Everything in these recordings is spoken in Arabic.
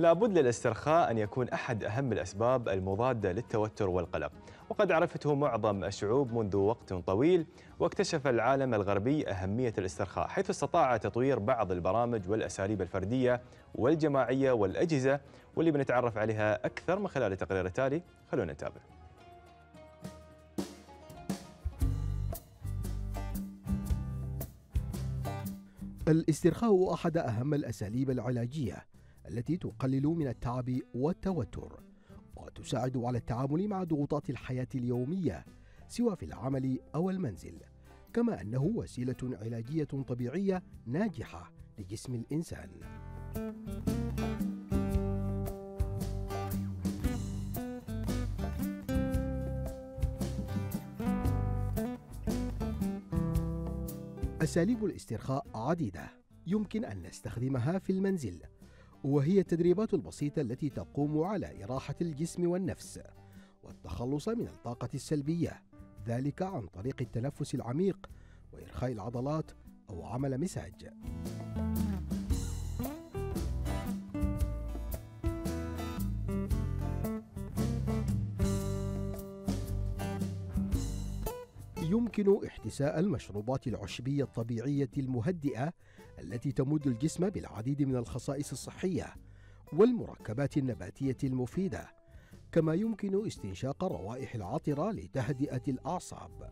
لابد للاسترخاء أن يكون أحد أهم الأسباب المضادة للتوتر والقلق وقد عرفته معظم الشعوب منذ وقت طويل واكتشف العالم الغربي أهمية الاسترخاء حيث استطاع تطوير بعض البرامج والأساليب الفردية والجماعية والأجهزة واللي بنتعرف عليها أكثر من خلال التقرير التالي خلونا نتابع الاسترخاء أحد أهم الأساليب العلاجية التي تقلل من التعب والتوتر وتساعد على التعامل مع ضغوطات الحياة اليومية سواء في العمل أو المنزل كما أنه وسيلة علاجية طبيعية ناجحة لجسم الإنسان أساليب الاسترخاء عديدة يمكن أن نستخدمها في المنزل وهي التدريبات البسيطة التي تقوم على إراحة الجسم والنفس والتخلص من الطاقة السلبية ذلك عن طريق التنفس العميق وإرخاء العضلات أو عمل مساج. يمكن احتساء المشروبات العشبية الطبيعية المهدئة التي تمد الجسم بالعديد من الخصائص الصحية والمركبات النباتية المفيدة، كما يمكن استنشاق الروائح العطرة لتهدئة الأعصاب.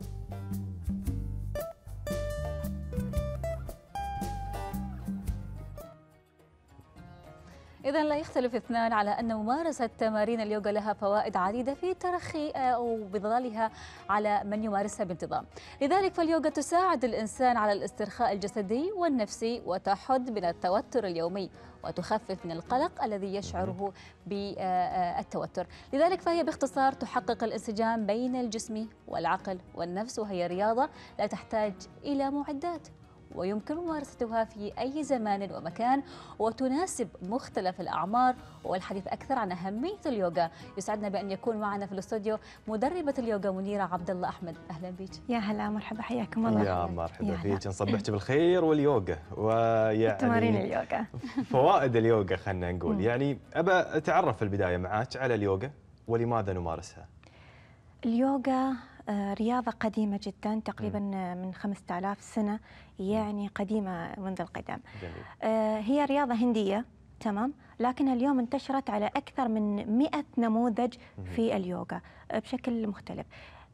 إذا لا يختلف اثنان على أن ممارسة تمارين اليوغا لها فوائد عديدة في ترخي آه، أو بظلالها على من يمارسها بانتظام لذلك فاليوغا تساعد الإنسان على الاسترخاء الجسدي والنفسي وتحد من التوتر اليومي وتخفف من القلق الذي يشعره بالتوتر آه، آه، لذلك فهي باختصار تحقق الانسجام بين الجسم والعقل والنفس وهي رياضة لا تحتاج إلى معدات ويمكن ممارستها في أي زمان ومكان وتناسب مختلف الأعمار والحديث أكثر عن أهمية اليوغا يسعدنا بأن يكون معنا في الاستوديو مدربة اليوغا منيرة عبد الله أحمد أهلا بك يا هلا مرحبا حياكم الله يا مرحبا فيك نصبحت بالخير واليوغا ويعني تمارين اليوغا فوائد اليوغا خلينا نقول يعني أبى أتعرف في البداية معاك على اليوغا ولماذا نمارسها اليوغا آه، رياضة قديمة جدا تقريبا من 5000 سنة يعني قديمة منذ القدم آه، هي رياضة هندية تمام لكنها اليوم انتشرت على أكثر من مئة نموذج في اليوغا آه، بشكل مختلف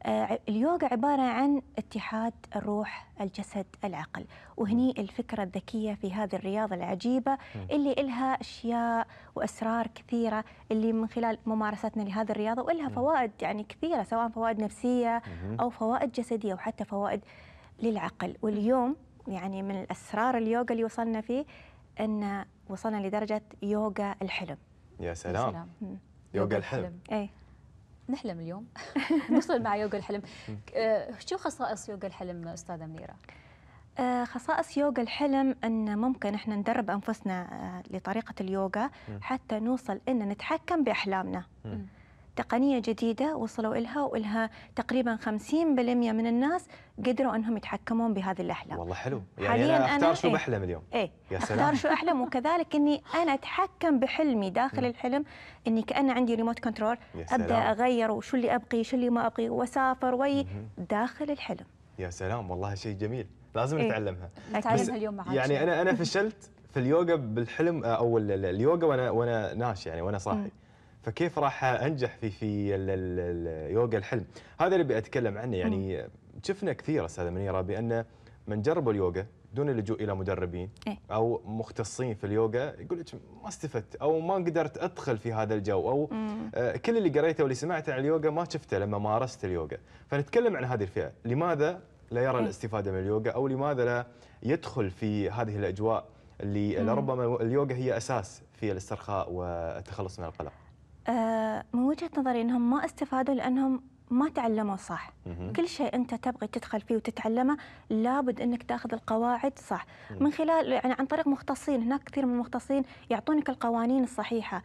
آه، اليوغا عبارة عن اتحاد الروح الجسد العقل وهني الفكرة الذكية في هذه الرياضة العجيبة اللي إلها أشياء وأسرار كثيرة اللي من خلال ممارستنا لهذه الرياضة وإلها فوائد يعني كثيرة سواء فوائد نفسية أو فوائد جسدية وحتى فوائد للعقل واليوم يعني من الأسرار اليوغا اللي وصلنا فيه أن وصلنا لدرجة يوغا الحلم يا سلام, يا سلام. يوغا الحلم, أي. نحلم اليوم نوصل مع يوغا الحلم شو خصائص يوغا الحلم استاذه منيره آه، خصائص يوغا الحلم ان ممكن احنا ندرب انفسنا آه، لطريقه اليوغا حتى نوصل ان نتحكم باحلامنا تقنية جديدة وصلوا إلها وإلها تقريبا 50% من الناس قدروا أنهم يتحكمون بهذه الأحلام والله حلو يعني حالياً أنا أختار أنا شو إيه. بحلم اليوم إيه يا سلام. أختار شو أحلم وكذلك أني أنا أتحكم بحلمي داخل الحلم أني كأن عندي ريموت كنترول أبدأ أغير وشو اللي أبقي شو اللي ما أبقي وأسافر وي داخل الحلم يا سلام والله شيء جميل لازم إيه؟ نتعلمها نتعلمها اليوم معاك يعني أنا أنا فشلت في اليوغا بالحلم أو اليوغا وأنا وأنا ناش يعني وأنا صاحي مم. فكيف راح انجح في في يوغا الحلم هذا اللي بيتكلم عنه يعني شفنا كثير استاذه منيره بان من جربوا اليوغا دون اللجوء الى مدربين إيه. او مختصين في اليوغا يقول لك ما استفدت او ما قدرت ادخل في هذا الجو او آه، كل اللي قريته واللي سمعته عن اليوغا ما شفته لما مارست اليوغا فنتكلم عن هذه الفئه لماذا لا يرى إيه. الاستفاده من اليوغا او لماذا لا يدخل في هذه الاجواء اللي لربما اليوغا هي اساس في الاسترخاء والتخلص من القلق من وجهه نظري انهم ما استفادوا لانهم ما تعلموا صح مم. كل شيء انت تبغي تدخل فيه وتتعلمه لابد انك تاخذ القواعد صح مم. من خلال يعني عن طريق مختصين هناك كثير من المختصين يعطونك القوانين الصحيحه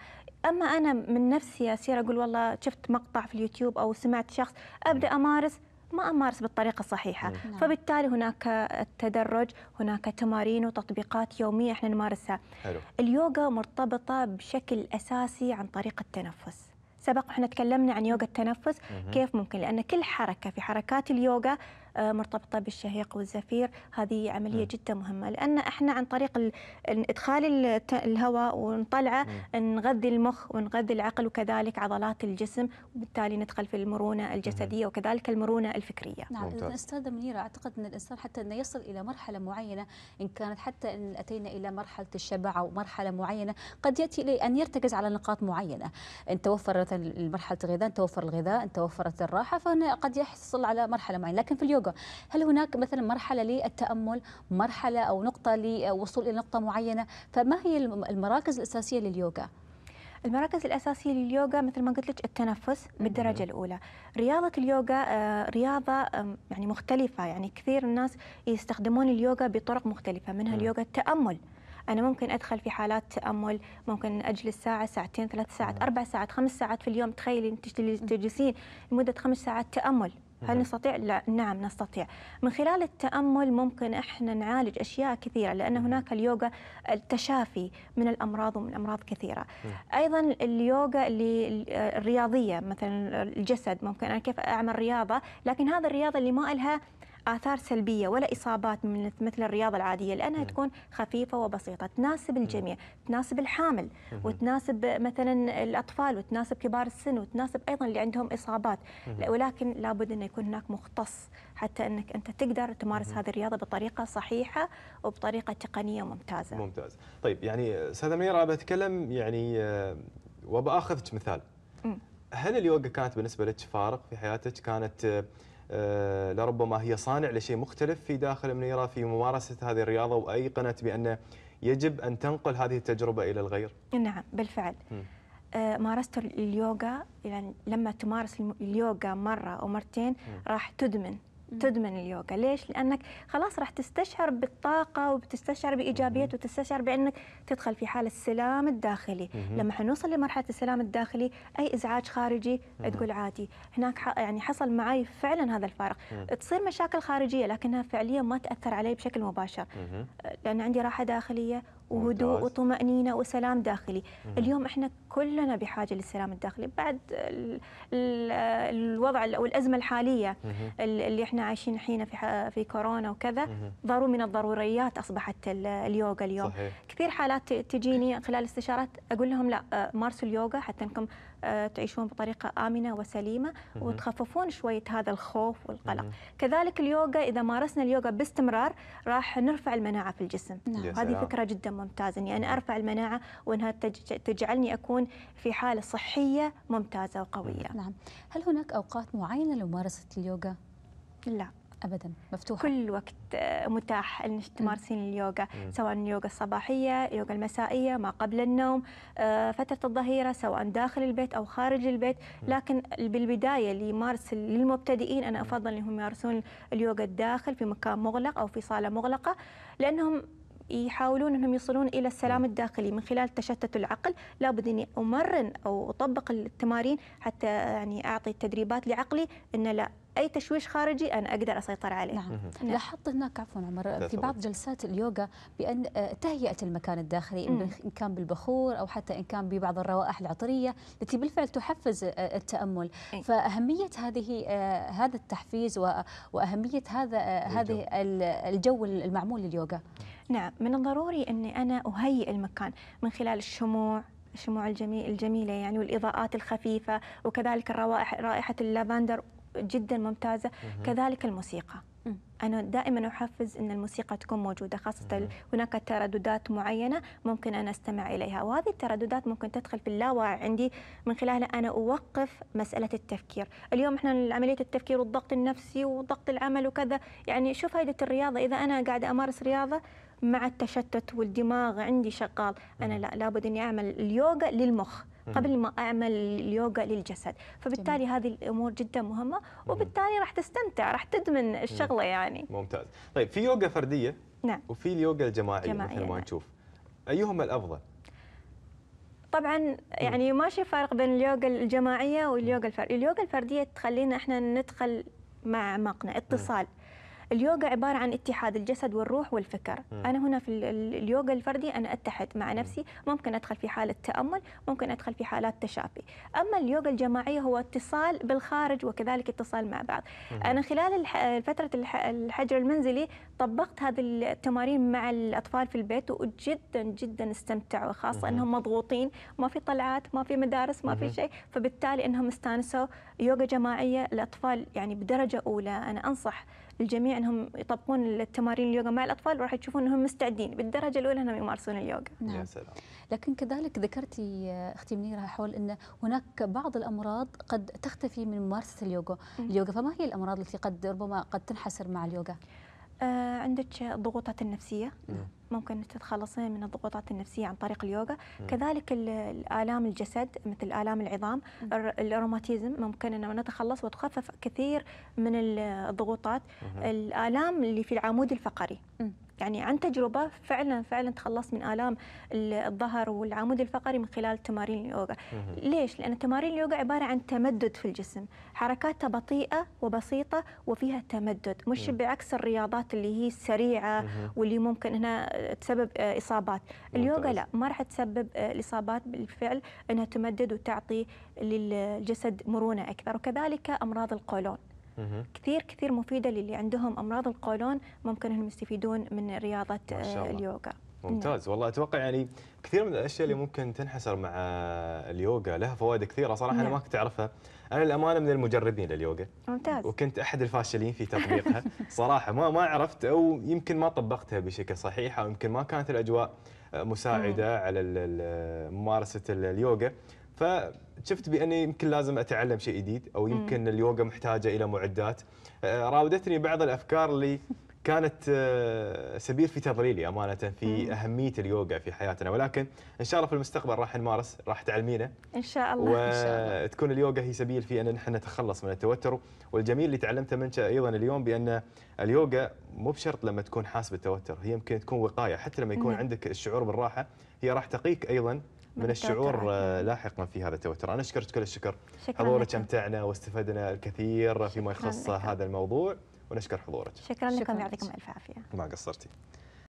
اما انا من نفسي اسير اقول والله شفت مقطع في اليوتيوب او سمعت شخص ابدا امارس ما امارس بالطريقه الصحيحه مم. نعم. فبالتالي هناك التدرج هناك تمارين وتطبيقات يوميه احنا نمارسها حلو. اليوغا مرتبطه بشكل اساسي عن طريق التنفس سبق احنا تكلمنا عن يوغا التنفس كيف ممكن لان كل حركه في حركات اليوغا آه، مرتبطه بالشهيق والزفير هذه عمليه جدا مهمه لان احنا عن طريق ادخال الهواء ونطلعه نغذي المخ ونغذي العقل وكذلك عضلات الجسم وبالتالي ندخل في المرونه الجسديه وكذلك المرونه الفكريه نعم استاذه منيره اعتقد ان الانسان حتى انه يصل الى مرحله معينه ان كانت حتى ان اتينا الى مرحله الشبع او مرحله معينه قد ياتي الى ان يرتكز على نقاط معينه ان توفر مثلا مرحله الغذاء ان توفر الغذاء ان توفرت الراحه فهنا قد يحصل على مرحله معينه لكن في اليوم اليوغا هل هناك مثلا مرحلة للتأمل مرحلة أو نقطة لوصول إلى نقطة معينة فما هي المراكز الأساسية لليوغا؟ المراكز الأساسية لليوغا مثل ما قلت لك التنفس بالدرجة الأولى رياضة اليوغا آه، رياضة يعني مختلفة يعني كثير الناس يستخدمون اليوغا بطرق مختلفة منها اليوغا التأمل أنا ممكن أدخل في حالات تأمل ممكن أجلس ساعة ساعتين ثلاث ساعات أربع ساعات خمس ساعات في اليوم تخيلي أنت تجلسين لمدة خمس ساعات تأمل هل نستطيع؟ لا نعم نستطيع من خلال التأمل ممكن إحنا نعالج أشياء كثيرة لأن هناك اليوغا التشافي من الأمراض ومن أمراض كثيرة أيضا اليوغا اللي الرياضية مثلا الجسد ممكن أنا كيف أعمل رياضة لكن هذا الرياضة اللي ما لها اثار سلبيه ولا اصابات من مثل الرياضه العاديه لانها نعم. تكون خفيفه وبسيطه تناسب نعم. الجميع تناسب الحامل وتناسب مثلا الاطفال وتناسب كبار السن وتناسب ايضا اللي عندهم اصابات ولكن لابد انه يكون هناك مختص حتى انك انت تقدر تمارس هذه الرياضه بطريقه صحيحه وبطريقه تقنيه ممتازه ممتاز طيب يعني استاذه منيره بتكلم يعني آه، وباخذك مثال هل اليوغا كانت بالنسبه لك فارق في حياتك كانت آه، آه، لربما هي صانع لشيء مختلف في داخل منيرة في ممارسة هذه الرياضة وأيقنت بأن يجب أن تنقل هذه التجربة إلى الغير نعم بالفعل آه، مارست اليوغا يعني لما تمارس اليوغا مرة أو مرتين راح تدمن تدمن اليوغا ليش لانك خلاص راح تستشعر بالطاقه وبتستشعر بايجابيه وتستشعر بانك تدخل في حاله السلام الداخلي لما حنوصل لمرحله السلام الداخلي اي ازعاج خارجي تقول عادي هناك يعني حصل معي فعلا هذا الفارق تصير مشاكل خارجيه لكنها فعليا ما تاثر علي بشكل مباشر لان عندي راحه داخليه وهدوء وطمأنينة وسلام داخلي مم. اليوم احنا كلنا بحاجة للسلام الداخلي بعد الوضع أو الأزمة الحالية مم. اللي احنا عايشين حين في, في كورونا وكذا ضروري من الضروريات أصبحت اليوغا اليوم صحيح. كثير حالات تجيني خلال استشارات أقول لهم لا آه، مارسوا اليوغا حتى أنكم آه، تعيشون بطريقة آمنة وسليمة وتخففون شوية هذا الخوف والقلق كذلك اليوغا إذا مارسنا اليوغا باستمرار راح نرفع المناعة في الجسم نعم. هذه فكرة جدا مهمة. ممتازه اني يعني انا ارفع المناعه وانها تجعلني اكون في حاله صحيه ممتازه وقويه. نعم، هل هناك اوقات معينه لممارسه اليوغا؟ لا ابدا مفتوحه كل وقت متاح انك تمارسين اليوغا سواء اليوغا الصباحيه اليوغا المسائيه ما قبل النوم آه، فتره الظهيره سواء داخل البيت او خارج البيت لكن بالبدايه اللي يمارس للمبتدئين انا افضل انهم يمارسون اليوغا الداخل في مكان مغلق او في صاله مغلقه لانهم يحاولون انهم يصلون الى السلام الداخلي من خلال تشتت العقل لابد اني امرن او اطبق التمارين حتى يعني اعطي التدريبات لعقلي ان لا اي تشويش خارجي انا اقدر اسيطر عليه نعم, نعم. لاحظت هناك عفوا عمر في بعض جلسات اليوغا بان آه، تهيئه المكان الداخلي ان كان بالبخور او حتى ان كان ببعض الروائح العطريه التي بالفعل تحفز آه، آه، التامل إيه. فاهميه هذه هذا التحفيز واهميه هذا هذا الجو المعمول لليوغا نعم من الضروري أني أنا أهيئ المكان من خلال الشموع الشموع الجميل الجميلة يعني والإضاءات الخفيفة وكذلك الروائح رائحة اللافندر جدا ممتازة مه. كذلك الموسيقى مه. أنا دائما أحفز أن الموسيقى تكون موجودة خاصة هناك ترددات معينة ممكن أنا أستمع إليها وهذه الترددات ممكن تدخل في اللاوعي عندي من خلالها أنا أوقف مسألة التفكير اليوم إحنا عملية التفكير والضغط النفسي وضغط العمل وكذا يعني شوف فائدة الرياضة إذا أنا قاعدة أمارس رياضة مع التشتت والدماغ عندي شغال انا لا لابد اني اعمل اليوغا للمخ قبل ما اعمل اليوغا للجسد فبالتالي هذه الامور جدا مهمه وبالتالي راح تستمتع راح تدمن الشغله يعني ممتاز طيب في يوغا فرديه نعم وفي اليوغا الجماعيه مثل ما نعم. نشوف ايهما الافضل طبعا يعني ماشي فرق بين اليوغا الجماعيه واليوغا الفرديه اليوغا الفرديه تخلينا احنا ندخل مع عمقنا اتصال اليوغا عباره عن اتحاد الجسد والروح والفكر م. انا هنا في اليوغا الفردي انا اتحد مع نفسي ممكن ادخل في حاله تامل ممكن ادخل في حالات تشافي اما اليوغا الجماعيه هو اتصال بالخارج وكذلك اتصال مع بعض م. انا خلال فتره الحجر المنزلي طبقت هذه التمارين مع الاطفال في البيت وجدا جدا استمتعوا خاصه م. انهم مضغوطين ما في طلعات ما في مدارس ما في شيء فبالتالي انهم استانسوا يوغا جماعيه الاطفال يعني بدرجه اولى انا انصح الجميع انهم يطبقون التمارين اليوغا مع الاطفال وراح تشوفون انهم مستعدين بالدرجه الاولى انهم يمارسون اليوغا. نعم. يا سلام. لكن كذلك ذكرتي آه، اختي منيره حول ان هناك بعض الامراض قد تختفي من ممارسه اليوغا، اليوغا فما هي الامراض التي قد ربما قد تنحسر مع اليوغا؟ آه، عندك الضغوطات النفسيه. نعم. ممكن تتخلصين من الضغوطات النفسيه عن طريق اليوغا كذلك الالام الجسد مثل الام العظام الروماتيزم ممكن انه نتخلص وتخفف كثير من الضغوطات الالام اللي في العمود الفقري يعني عن تجربه فعلا فعلا تخلصت من الام الظهر والعمود الفقري من خلال تمارين اليوغا. ليش؟ لان تمارين اليوغا عباره عن تمدد في الجسم، حركاتها بطيئه وبسيطه وفيها تمدد، مش بعكس الرياضات اللي هي سريعه واللي ممكن هنا تسبب آه، اصابات. اليوغا لا ما راح تسبب آه، الاصابات بالفعل انها تمدد وتعطي للجسد مرونه اكثر وكذلك امراض القولون. كثير كثير مفيده للي عندهم امراض القولون ممكن انهم يستفيدون من رياضه آه، اليوغا ممتاز نعم. والله اتوقع يعني كثير من الاشياء اللي ممكن تنحصر مع اليوغا لها فوائد كثيره صراحه نعم. انا ما كنت اعرفها انا الامانه من المجربين لليوغا ممتاز وكنت احد الفاشلين في تطبيقها صراحه ما ما عرفت او يمكن ما طبقتها بشكل صحيح او يمكن ما كانت الاجواء آه، مساعده مم. على ممارسه اليوغا فشفت باني يمكن لازم اتعلم شيء جديد او يمكن اليوغا محتاجه الى معدات آه، راودتني بعض الافكار اللي كانت آه، سبيل في تضليلي امانه في اهميه اليوغا في حياتنا ولكن ان شاء الله في المستقبل راح نمارس راح تعلمينا ان شاء الله وتكون اليوغا هي سبيل في ان نحن نتخلص من التوتر والجميل اللي تعلمته منك ايضا اليوم بان اليوغا مو بشرط لما تكون حاسب التوتر هي يمكن تكون وقايه حتى لما يكون عندك الشعور بالراحه هي راح تقيك ايضا من الشعور آه، لاحقا في هذا التوتر أنا أشكرك كل الشكر حضورك أمتعنا واستفدنا الكثير فيما يخص هذا الموضوع ونشكر حضورك شكرا, لكم يعطيكم ألف عافية ما قصرتي